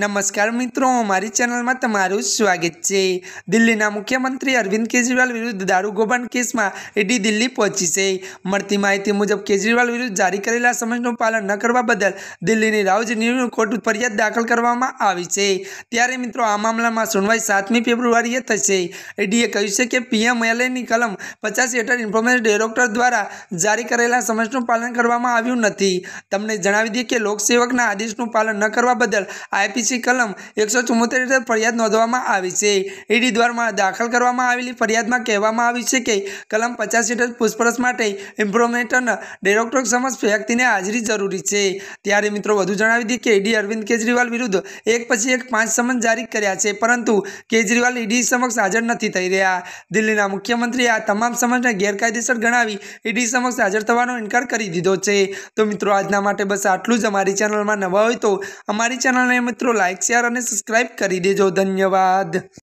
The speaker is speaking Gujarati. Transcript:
નમસ્કાર મિત્રો મારી ચેનલમાં તમારું સ્વાગત છે દિલ્હીના મુખ્યમંત્રી અરવિંદ કેજરીવાલ વિરુદ્ધ દારૂગોબાણ કેસમાં ઈડી દિલ્હી પહોંચી છે મળતી માહિતી મુજબ કેજરીવાલ વિરુદ્ધ જારી કરેલા સમયનું પાલન ન કરવા બદલ દિલ્હીની રાઉજ ન્યૂ કોર્ટ ફરિયાદ દાખલ કરવામાં આવી છે ત્યારે મિત્રો આ મામલામાં સુનવાઈ સાતમી ફેબ્રુઆરીએ થશે ઈડીએ કહ્યું છે કે પીએમએલએની કલમ પચાસ હેઠળ ઇન્ફોર્મેશન ડિરેક્ટર દ્વારા જારી કરેલા સમયનું પાલન કરવામાં આવ્યું નથી તમને જણાવી દઈએ કે લોકસેવકના આદેશનું પાલન ન કરવા બદલ આઈપીસી એનસી કલમ એકસો ચુમ્મોતેર હેઠળ ફરિયાદ નોંધવામાં આવી છે ઈડી દ્વારા દાખલ કરવામાં આવેલી ફરિયાદમાં કહેવામાં આવી છે કે કલમ પચાસ હેઠળ પૂછપરછ માટે ઇમ્પ્રોમેટન ડિરેક્ટર સમક્ષ વ્યક્તિને હાજરી જરૂરી છે ત્યારે મિત્રો વધુ જણાવી દઈએ કે ઈડી અરવિંદ કેજરીવાલ વિરુદ્ધ એક પછી એક પાંચ સમન જારી કર્યા છે પરંતુ કેજરીવાલ ઈડી સમક્ષ હાજર નથી થઈ રહ્યા દિલ્હીના મુખ્યમંત્રીએ આ તમામ સમજને ગેરકાયદેસર ગણાવી ઈડી સમક્ષ હાજર થવાનો ઇનકાર કરી દીધો છે તો મિત્રો આજના માટે બસ આટલું જ અમારી ચેનલમાં નવા હોય તો અમારી ચેનલને મિત્રો લાઇક શેર અને સબસ્ક્રાઈબ કરી દેજો ધન્યવાદ